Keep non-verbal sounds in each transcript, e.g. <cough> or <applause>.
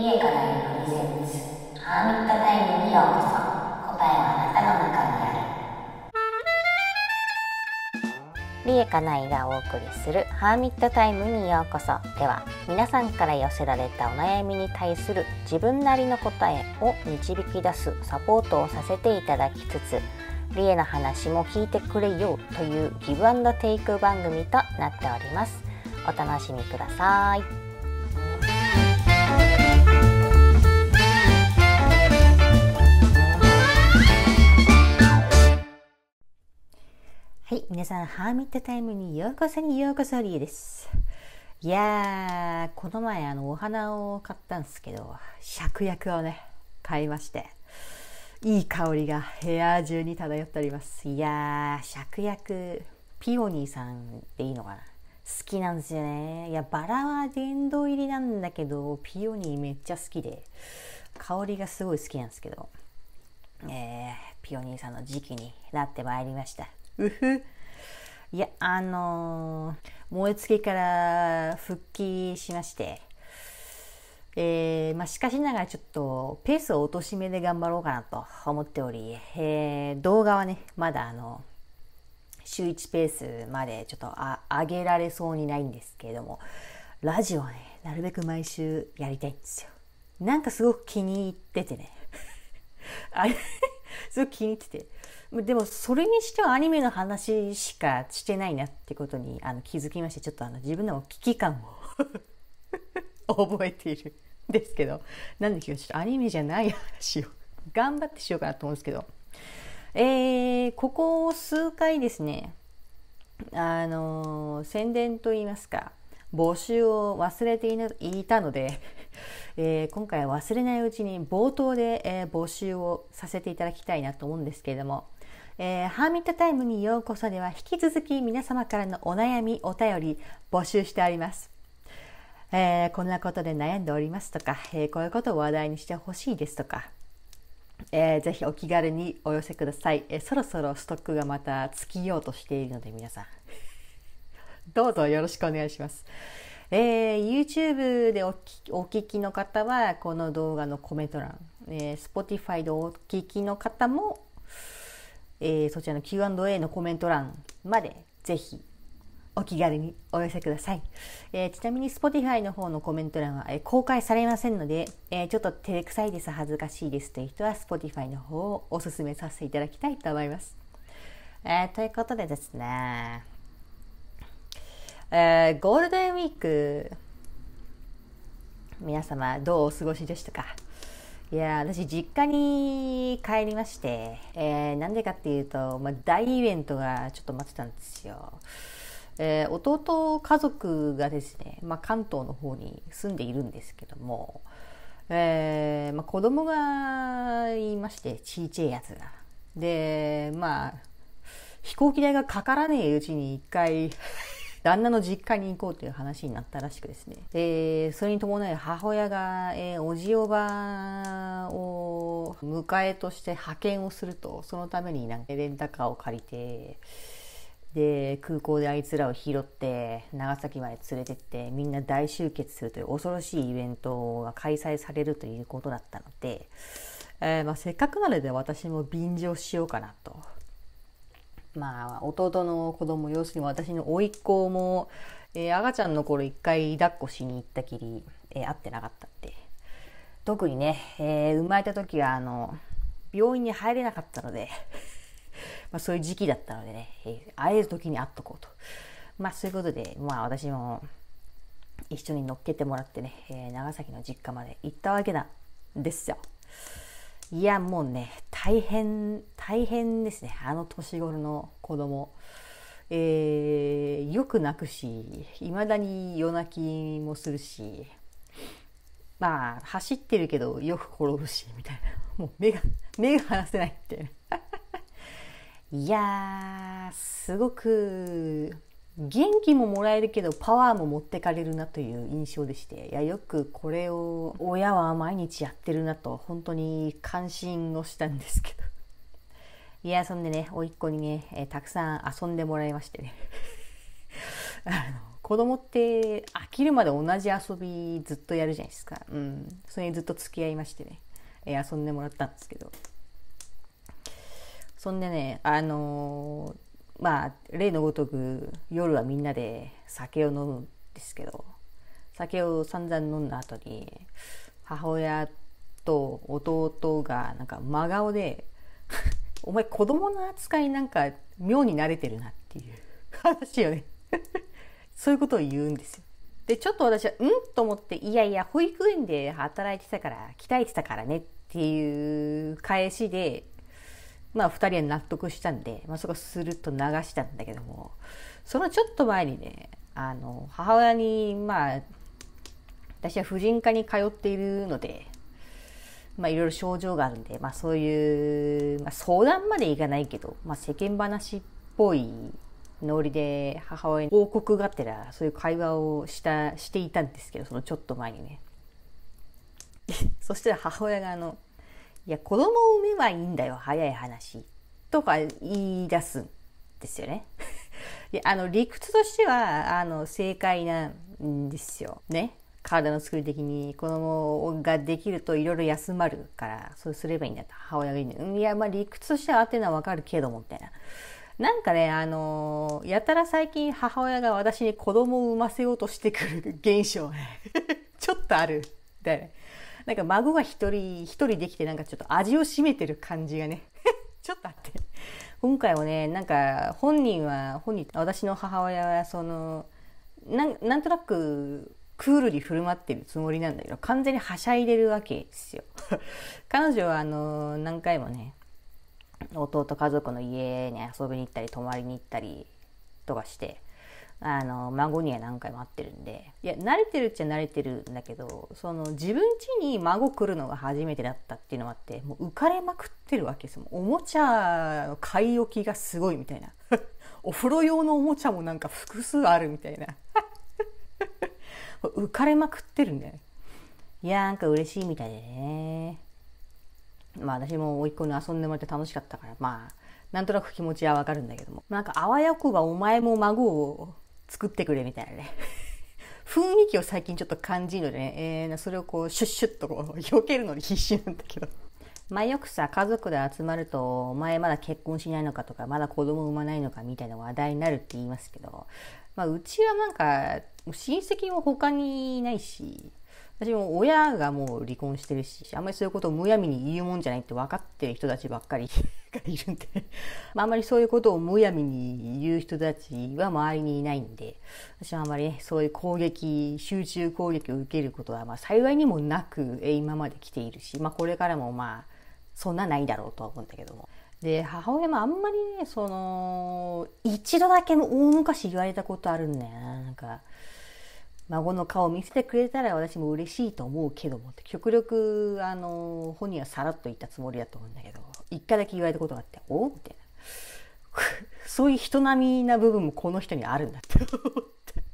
リエかダイのプゼンツハーミットタイムにようこそ答えはあなたの中にあるリエカナイがお送りするハーミットタイムにようこそでは皆さんから寄せられたお悩みに対する自分なりの答えを導き出すサポートをさせていただきつつリエの話も聞いてくれよというギブアンドテイク番組となっておりますお楽しみくださいはい、皆さん、ハーミットタイムにようこそにようこそりえです。いやー、この前、あの、お花を買ったんですけど、芍薬をね、買いまして、いい香りが部屋中に漂っております。いやー、芍薬、ピオニーさんでいいのかな好きなんですよね。いや、バラは殿堂入りなんだけど、ピオニーめっちゃ好きで、香りがすごい好きなんですけど、えー、ピオニーさんの時期になってまいりました。うふ。いや、あのー、燃え尽きから復帰しまして、えー、まあ、しかしながらちょっとペースを落とし目で頑張ろうかなと思っており、えー、動画はね、まだあの、週1ペースまでちょっとあ上げられそうにないんですけれども、ラジオはね、なるべく毎週やりたいんですよ。なんかすごく気に入っててね。あれ気に聞いててでもそれにしてはアニメの話しかしてないなってことにあの気づきましてちょっとあの自分でも危機感を <laughs> 覚えているんですけどなんで今日ちょっとアニメじゃない話を頑張ってしようかなと思うんですけど、えー、ここ数回ですねあの宣伝と言いますか募集を忘れていたので、えー、今回は忘れないうちに冒頭で、えー、募集をさせていただきたいなと思うんですけれども、えー、ハーミットタイムにようこそでは引き続き皆様からのお悩み、お便り募集しております。えー、こんなことで悩んでおりますとか、えー、こういうことを話題にしてほしいですとか、えー、ぜひお気軽にお寄せください、えー、そろそろストックがまた尽きようとしているので皆さんどうぞよろしくお願いします。えー、YouTube でお聞きの方はこの動画のコメント欄、えー、Spotify でお聞きの方も、えー、そちらの Q&A のコメント欄までぜひお気軽にお寄せください、えー、ちなみに Spotify の方のコメント欄は、え公開されませんので、えちょっと照れくさいです恥ずかしいですという人は Spotify の方をおすすめさせていただきたいと思います、えということでですねえー、ゴールデンウィーク、皆様どうお過ごしでしたかいや私実家に帰りまして、えー、なんでかっていうと、まあ、大イベントがちょっと待ってたんですよ。えー、弟家族がですね、まあ、関東の方に住んでいるんですけども、えーまあ、子供がいましてちいちゃいやつが。でまあ飛行機代がかからねえうちに一回旦那の実家に行こうという話になったらしくですね、で、それに伴い母親が、えー、おじおばを迎えとして派遣をするとそのためになんかレンタカーを借りてで空港であいつらを拾って長崎まで連れてってみんな大集結するという恐ろしいイベントが開催されるということだったので、えー、まあ、せっかくなので私も便乗しようかなと。まあ、弟の子供要するに私の甥っ子も、えー、赤ちゃんの頃一回抱っこしに行ったきり、えー、会ってなかったって特にね、えー、生まれた時はあの病院に入れなかったので <laughs> まあそういう時期だったのでね、えー、会える時に会っとこうとまあそういうことで、まあ、私も一緒に乗っけてもらってね、え長崎の実家まで行ったわけなんですよ。いやもうね大変大変ですねあの年頃の子供えー、よく泣くしいまだに夜泣きもするしまあ走ってるけどよく転ぶしみたいなもう目が目が離せないみたいないやすごく元気ももらえるけどパワーも持ってかれるなという印象でしていやよくこれを親は毎日やってるなと本当に感心をしたんですけどいや遊んでね甥っ子にね、えー、たくさん遊んでもらいましてね <laughs> あの子供って飽きるまで同じ遊びずっとやるじゃないですか、うん、それにずっと付き合いましてね、えー、遊んでもらったんですけどそんでねあのーまあ例のごとく夜はみんなで酒を飲むんですけど酒を散々飲んだ後に母親と弟がなんか真顔で「<laughs> お前子供の扱いなんか妙に慣れてるな」っていう話よね <laughs> そういうことを言うんですよ。でちょっと私は「うん?」と思って「いやいや保育園で働いてたから鍛えてたからね」っていう返しでまあ、2人は納得したんで、まあ、そこすると流したんだけどもそのちょっと前にねあの母親にまあ私は婦人科に通っているので、まあ、いろいろ症状があるんで、まあ、そういう、まあ、相談までいかないけど、まあ、世間話っぽいノリで母親に報告があってらそういう会話をしたしていたんですけどそのちょっと前にね <laughs> そして母親があのいや、子供を産めばいいんだよ、早い話。とか言い出すんですよね。で <laughs> あの理屈としてはあの正解なんですよ。ね。体の作り的に子供ができるといろいろ休まるからそうすればいいんだと母親が言うのいやまあ理屈としてはあてなわかるけどもみたいななんかねあのやたら最近母親が私に子供を産ませようとしてくる現象 <laughs> ちょっとあるみたいななんか孫が一人一人できてなんかちょっと味を占めてる感じがね <laughs> ちょっとあって今回はねなんか本人は本人私の母親はそのなんとなくクールに振る舞ってるつもりなんだけど完全にはしゃいでるわけですよ <laughs> 彼女はあの何回もね弟家族の家に遊びに行ったり泊まりに行ったりとかしてあの孫には何回も会ってるんでいや慣れてるっちゃ慣れてるんだけどその自分家に孫来るのが初めてだったっていうのもあってもう浮かれまくってるわけですもおもちゃの買い置きがすごいみたいな <laughs> お風呂用のおもちゃもなんか複数あるみたいな <laughs> 浮かれまくってるんだよねいやーなんか嬉しいみたいでねまあ私も甥っ子に遊んでもらって楽しかったからまあなんとなく気持ちはわかるんだけどもなんかあわよくばお前も孫を作ってくれみたいなね <laughs> 雰囲気を最近ちょっと感じるのでね、えー、それをこうシュッシュッとこう避けるのに必死なんだけど <laughs> まよくさ家族で集まると「お前まだ結婚しないのか」とか「まだ子供産まないのか」みたいな話題になるって言いますけど、まあ、うちはなんか親戚も他にいないし私も親がもう離婚してるし、あんまりそういうことをむやみに言うもんじゃないって分かってる人たちばっかり <laughs> がいるんであ、あんまりそういうことをむやみに言う人たちは周りにいないんで、私はあんまり、ね、そういう攻撃、集中攻撃を受けることは、まあ、幸いにもなく、今まで来ているし、まあ、これからもまあ、そんなないだろうとは思うんだけども。で、母親もあんまりね、その、一度だけ大昔言われたことあるんだよな、なんか。孫の顔を見せてくれたら私も嬉しいと思うけどもって極力あの本人はさらっと言ったつもりだと思うんだけど一回だけ言われたことがあって「おみたいなそういう人並みな部分もこの人にあるんだって思っ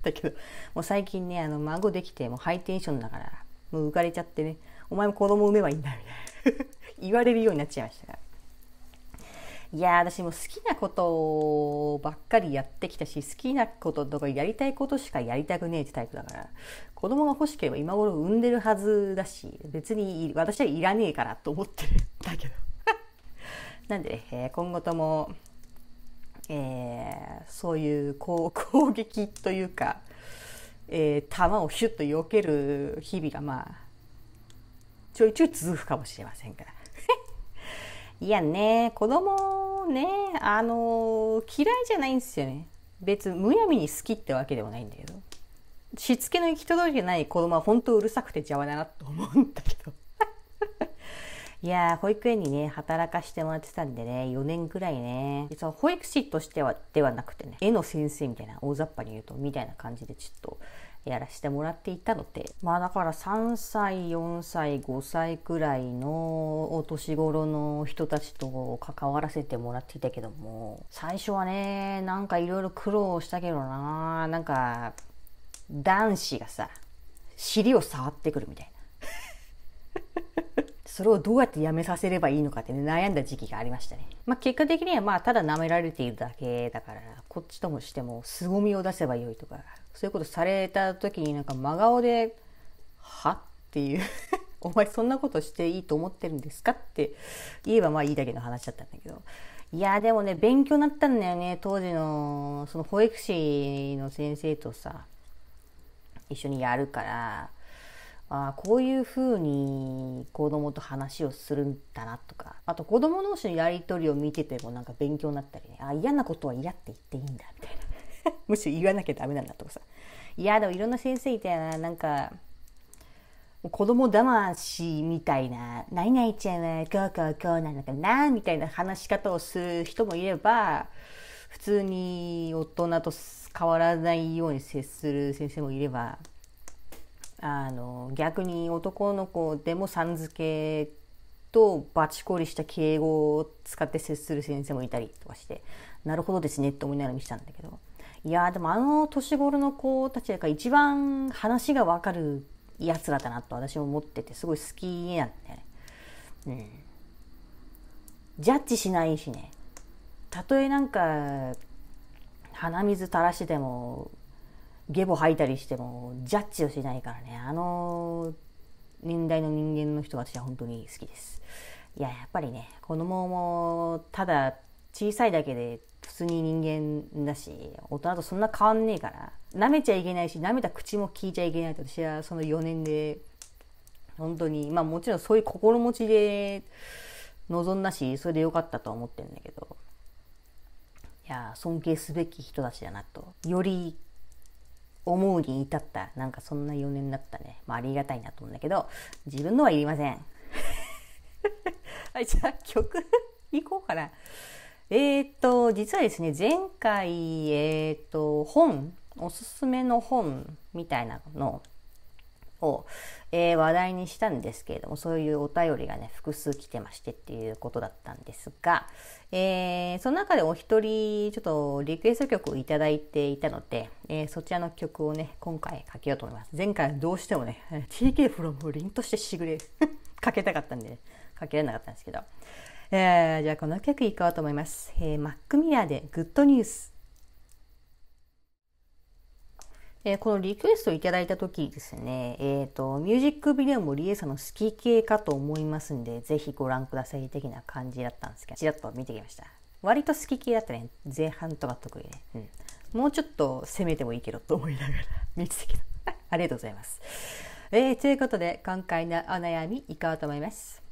たけどもう最近ねあの孫できてもうハイテンションだからもう浮かれちゃってね「お前も子供産めばいいんだ」みたいな <laughs> 言われるようになっちゃいましたから。いや私も好きなことばっかりやってきたし好きなこととかやりたいことしかやりたくねえってタイプだから子供が欲しければ今頃産んでるはずだし別に私はいらねえからと思ってるんだけど <laughs> なんでね、え今後とも、えー、そういうこう攻撃というか、えー、弾をヒュッと避ける日々がまあちょいちょい続くかもしれませんからいやね、子供ね、あのー、嫌いじゃないんですよね。別、むやみに好きってわけでもないんだけど。しつけの行き届いてない子供は本当うるさくて邪魔だなと思うんだけど。<laughs> いやー、保育園にね、働かしてもらってたんでね、4年ぐらいね、その保育士としては、ではなくてね、絵の先生みたいな、大雑把に言うと、みたいな感じでちょっと、やらしてもらっていたのでまあだから3歳4歳5歳くらいのお年頃の人たちと関わらせてもらっていたけども最初はねなんかいろいろ苦労したけどななんか男子がさ尻を触ってくるみたいな <laughs> それをどうやってやめさせればいいのかって、ね、悩んだ時期がありましたね、まあ、結果的にはまあただ舐められているだけだからこっちともしても凄みを出せばよいとかそういうことされた時になんか真顔で「は?」っていう「<laughs> お前そんなことしていいと思ってるんですか?」って言えばまあいいだけの話だったんだけどいやでもね勉強になったんだよね当時のその保育士の先生とさ一緒にやるからあこういうふうに子供と話をするんだなとかあと子供同士のやり取りを見ててもなんか勉強になったりねあ嫌なことは嫌って言っていいんだって。<laughs> むしろ言わなきゃダメなんだとかさいやでもいろんな先生いたよななんか子供魂みたいな「何々ちゃんはこうこうこうなのかな」みたいな話し方をする人もいれば普通に大人と変わらないように接する先生もいればあの逆に男の子でもさん付けとバチコリした敬語を使って接する先生もいたりとかしてなるほどですねって思いながら見てたんだけどいやでもあの年頃の子たちが一番話がわかるやつらだなと私は思っててすごい好きなんでね、うん、ジャッジしないしねたとえなんか鼻水垂らしてでもゲボ吐いたりしてもジャッジをしないからねあの年代の人間の人私は本当に好きですいややっぱりね子供もただ小さいだけで普通に人間だし大人とそんな変わんねえから舐めちゃいけないし舐めた口も聞いちゃいけないと私はその4年で本当にまあもちろんそういう心持ちで望んだしそれでよかったとは思ってるんだけどいや尊敬すべき人たちだなとより思うに至ったなんかそんな4年だったねまあありがたいなと思うんだけど自分のはいりません <laughs> はいじゃあ曲い <laughs> こうかな。えっ、ー、と、実はですね、前回、えっ、ー、と、本、おすすめの本みたいなのを、えー、話題にしたんですけれども、そういうお便りがね、複数来てましてっていうことだったんですが、えその中でお一人、ちょっとリクエスト曲をいただいていたので、えそちらの曲をね、今回かけようと思います。前回どうしてもね、TK <laughs> フロム m 凛としてしぐれ <laughs> かけたかったんで、ね、かけられなかったんですけど、えー、じゃあこの曲いこうと思います。えー、マックミラーでグッドニュース。えー、このリクエストいただいた時ですね、えっ、ー、と、ミュージックビデオもリエさんの好き系かと思いますんで、ぜひご覧ください的な感じだったんですけど、ちらっと見てきました。割と好き系だったね。前半とか特にね。うん、もうちょっと攻めてもいいけどと思いながら <laughs> 見てたけど。<laughs> ありがとうございます。えー、ということで、今回のお悩みいこうと思います。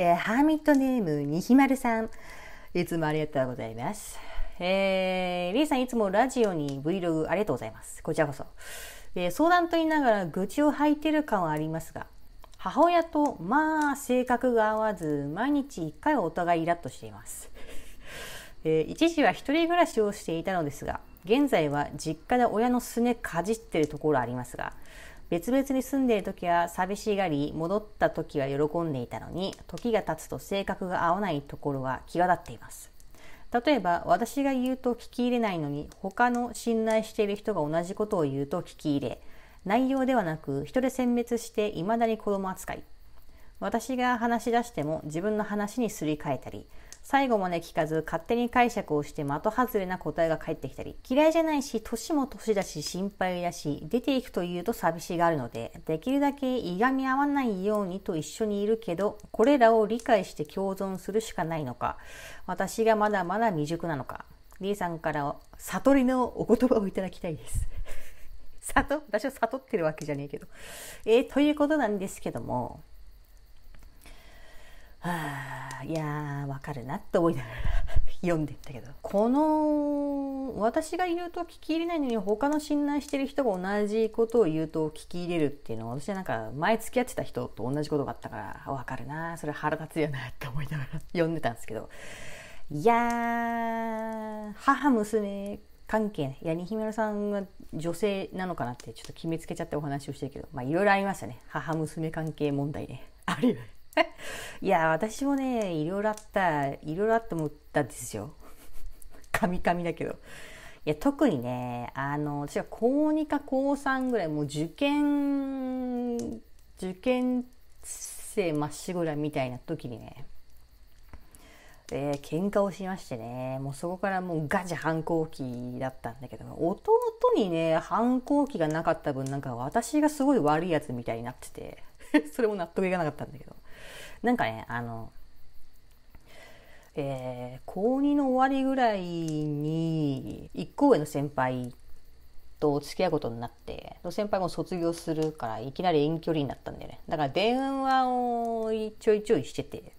えー、ハーミットネームにひまるさん。いつもありがとうございます。えー、リーさんいつもラジオに Vlog ありがとうございます。こちらこそ。えー、相談と言いながら愚痴を吐いてる感はありますが、母親とまあ性格が合わず、毎日1回お互いイラッとしています。えー、一時は一人暮らしをしていたのですが、現在は実家で親のすねかじってるところありますが、別々に住んでいる時は寂しがり、戻った時は喜んでいたのに、時が経つと性格が合わないところが際立っています。例えば、私が言うと聞き入れないのに、他の信頼している人が同じことを言うと聞き入れ、内容ではなく人で選別して未だに子供扱い。私が話し出しても自分の話にすり替えたり、最後まで聞かず勝手に解釈をして的外れな答えが返ってきたり嫌いじゃないし年も年だし心配だし出ていくというと寂しがあるのでできるだけいがみ合わないようにと一緒にいるけどこれらを理解して共存するしかないのか私がまだまだ未熟なのか D さんから悟りのお言葉をいただきたいです。<laughs> 悟私は悟ってるわけじゃねえけど。えー、ということなんですけどもはあいやわかるなって思いながら読んでったけどこの私が言うと聞き入れないのに他の信頼してる人が同じことを言うと聞き入れるっていうのは私はなんか前付き合ってた人と同じことがあったからわかるなそれ腹立つよなって思いながら読んでたんですけどいやー母娘関係ない八木ひめろさんが女性なのかなってちょっと決めつけちゃってお話をしてるけどまあいろいろありましたね母娘関係問題ねあるよね <laughs> いや、私もね、いろいろあった、いろいろあって思ったんですよ。カミカミだけど。いや、特にね、あの、私は高2か高3ぐらい、もう受験、受験生まっしぐらいみたいな時にね、えー、喧嘩をしましてね、もうそこからもうガチ反抗期だったんだけど、弟にね、反抗期がなかった分、なんか私がすごい悪いやつみたいになってて、<laughs> それも納得いかなかったんだけど。なんかねあのえー、高2の終わりぐらいに1行上の先輩と付き合うことになって先輩も卒業するからいきなり遠距離になったんだよねだから電話をちょいちょいしてて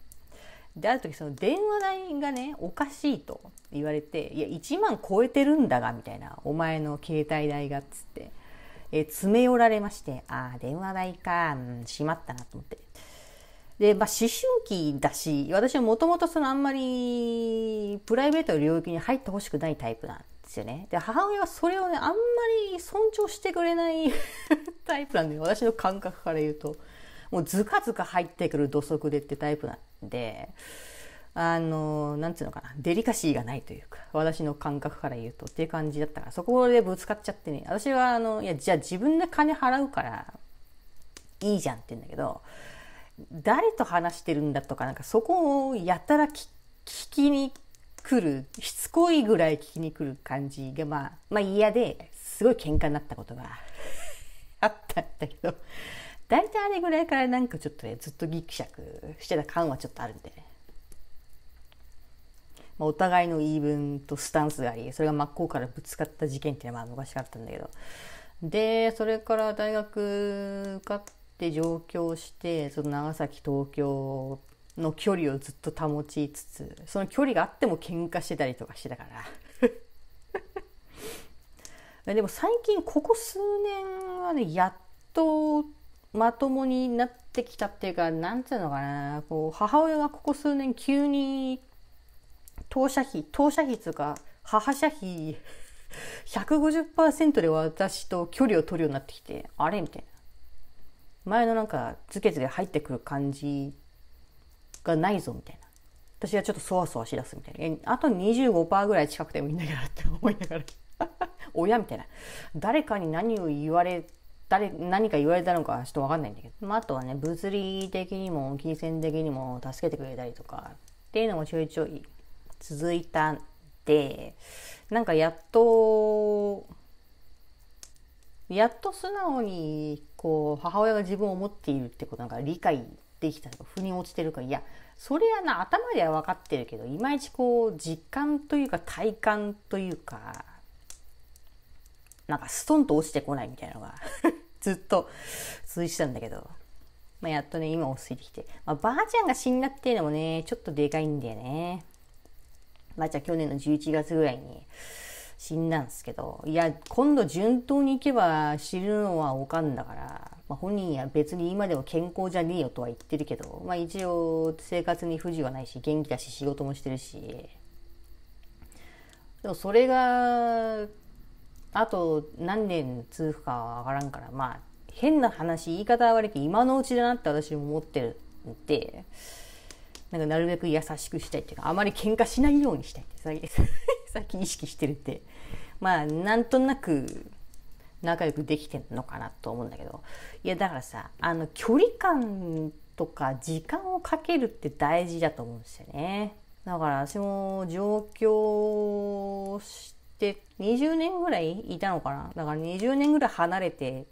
である時その電話代がねおかしいと言われて「いや1万超えてるんだが」みたいな「お前の携帯代が」っつって、えー、詰め寄られまして「ああ電話代か、うん、しまったな」と思って。で、まあ、思春期だし、私はもともとそのあんまりプライベートの領域に入ってほしくないタイプなんですよね。で、母親はそれをね、あんまり尊重してくれない <laughs> タイプなんで、私の感覚から言うと、もうずかずか入ってくる土足でってタイプなんで、あの、なんつうのかな、デリカシーがないというか、私の感覚から言うとっていう感じだったから、そこでぶつかっちゃってね、私はあの、いや、じゃあ自分で金払うから、いいじゃんって言うんだけど、誰と話してるんだとかなんかそこをやたら聞きに来るしつこいぐらい聞きに来る感じが、まあ、まあ嫌ですごい喧嘩になったことが <laughs> あったんだけど大体あれぐらいからなんかちょっとねずっとギクシャクしてた感はちょっとあるんでまあ、お互いの言い分とスタンスがありそれが真っ向からぶつかった事件っていうのはまあ昔かったんだけどでそれから大学受かってで上京してその長崎東京の距離をずっと保ちつつその距離があっても喧嘩してたりとかしてたから <laughs> でも最近ここ数年はねやっとまともになってきたっていうかなんていうのかなこう母親がここ数年急に当社費当社費っていうか母社費150%で私と距離を取るようになってきてあれみたいな前のなんかズケズケ入ってくる感じがないぞみたいな私はちょっとそわそわしだすみたいなあと25%ぐらい近くてもいいんだけどって思いながら親 <laughs> みたいな誰かに何を言われ誰何か言われたのかちょっと分かんないんだけど、まあ、あとはね物理的にも金銭的にも助けてくれたりとかっていうのもちょいちょい続いたんでなんかやっとやっと素直にこう母親が自分を持っているってことなんか理解できたとか腑に落ちてるかいやそれはな頭では分かってるけどいまいちこう実感というか体感というかなんかストンと落ちてこないみたいなのがずっと続いてたんだけど、まあ、やっとね今落ち着いてきて、まあ、ばあちゃんが死んだっていうのもねちょっとでかいんだよねばあちゃん去年の11月ぐらいに死んだんですけど、いや、今度順当に行けば死ぬのはおかんだから、まあ、本人や別に今でも健康じゃねえよとは言ってるけど、まあ一応生活に不自由はないし、元気だし仕事もしてるし、でもそれが、あと何年続くかはわからんから、まあ変な話、言い方悪いけど今のうちだなって私も思ってるんで、なんかなるべく優しくしたいっていうかあまり喧嘩しないようにしたいって <laughs> さっき意識してるってまあなんとなく仲良くできてんのかなと思うんだけどいやだからさあの距離感とか時間をかけるって大事だと思うんですよねだから私も上京して20年ぐらいいたのかなだから20年ぐらい離れて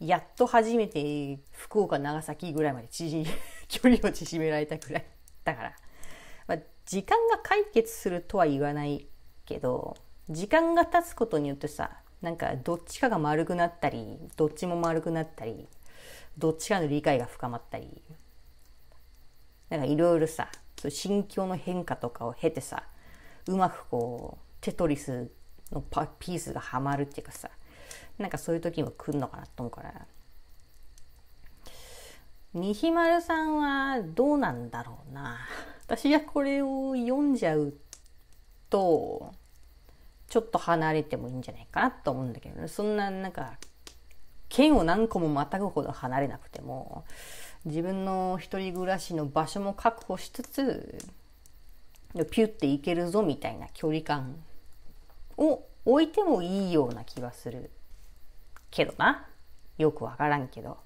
やっと初めて福岡長崎ぐらいまで知人距離を縮められたくらいだから、まあ、時間が解決するとは言わないけど時間が経つことによってさなんかどっちかが丸くなったりどっちも丸くなったりどっちかの理解が深まったりなんかいろいろさ心境の変化とかを経てさうまくこうテトリスのパピースがはまるっていうかさなんかそういう時も来るのかなと思うからひまるさんはどうなんだろうな。私がこれを読んじゃうと、ちょっと離れてもいいんじゃないかなと思うんだけど、ね、そんななんか、剣を何個もまたぐほど離れなくても、自分の一人暮らしの場所も確保しつつ、ピュっていけるぞみたいな距離感を置いてもいいような気はするけどな。よくわからんけど。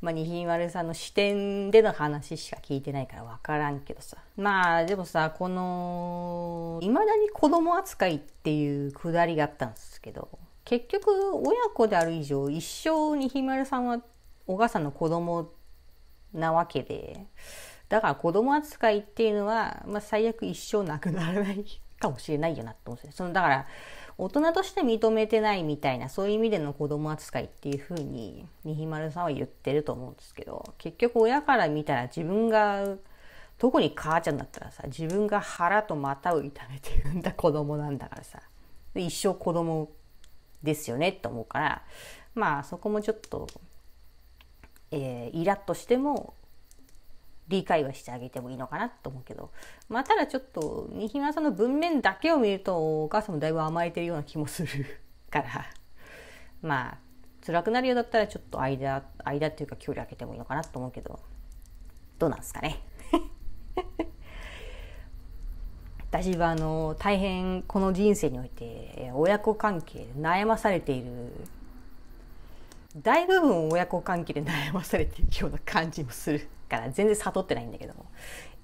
まあ、にひんわるさんの視点での話しか聞いてないから分からんけどさまあでもさこのいまだに子供扱いっていうくだりがあったんですけど結局親子である以上一生にひまるさんは小川さんの子供なわけでだから子供扱いっていうのは、まあ、最悪一生なくならないかもしれないよなって思うんですよそのだから大人として認めてないみたいなそういう意味での子供扱いっていうふうににひまるさんは言ってると思うんですけど結局親から見たら自分が特に母ちゃんだったらさ自分が腹と股を痛めて産んだ子供なんだからさ一生子供ですよねって思うからまあそこもちょっと、えー、イラッとしても理解はしてあげてもいいのかなと思うけど。まあ、ただちょっと、ニヒマさんの文面だけを見ると、お母さんもだいぶ甘えてるような気もするから。まあ、辛くなるようだったら、ちょっと間、間っていうか距離空けてもいいのかなと思うけど、どうなんですかね。<laughs> 私はあの大変この人生において親子関係で悩まされている大部分親子関係で悩まされているような感じもするから全然悟ってないんだけども、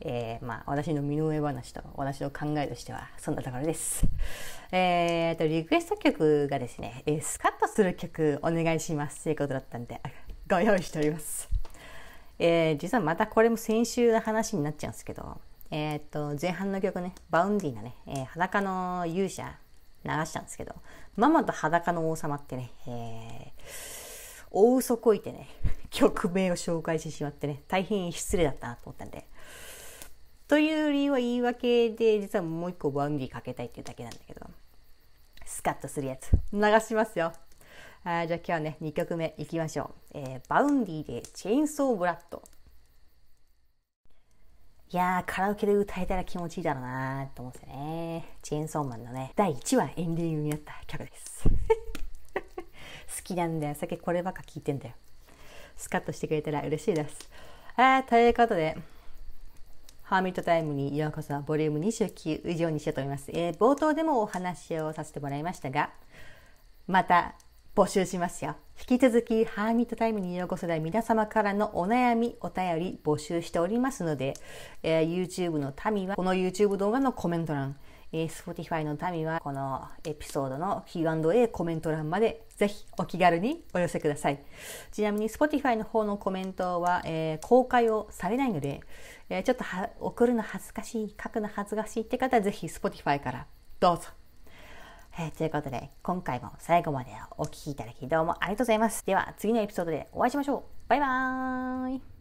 えー、まあ、私の身の上話と私の考えとしてはそんなところです。えー、と、リクエスト曲がですね、えー、スカッとする曲お願いしますということだったんで、ご用意しております。えー、実はまたこれも先週の話になっちゃうんですけど、えっ、ー、と、前半の曲ね、バウンディなね、えー、裸の勇者流したんですけど、ママと裸の王様ってね、えー、大嘘こいてね、曲名を紹介してしまってね、大変失礼だったなと思ったんで。という理由は言い訳で、実はもう一個ンディかけたいっていうだけなんだけど、スカッとするやつ、流しますよ。あじゃあ今日はね、2曲目いきましょう。えー、バウンディでチェーンソーブラッド。いやー、カラオケで歌えたら気持ちいいだろうなーと思ってね。チェーンソーマンのね、第1話エンディングになった曲です。<laughs> 好きなんだよ。さっきこればっか聞いてんだよ。スカッとしてくれたら嬉しいです。えー、ということで、ハーミットタイムにようこそ、ボリューム29以上にしようと思います。えー、冒頭でもお話をさせてもらいましたが、また募集しますよ。引き続き、ハーミットタイムにようこそでは皆様からのお悩み、お便り募集しておりますので、えー、YouTube の民は、この YouTube 動画のコメント欄、えー、Spotify の民はこのエピソードの Q&A コメント欄までぜひお気軽にお寄せください。ちなみに Spotify の方のコメントは、えー、公開をされないので、えー、ちょっと送るの恥ずかしい、書くの恥ずかしいって方はぜひ Spotify からどうぞ。えー、ということで、今回も最後までお聴きいただきどうもありがとうございます。では次のエピソードでお会いしましょう。バイバーイ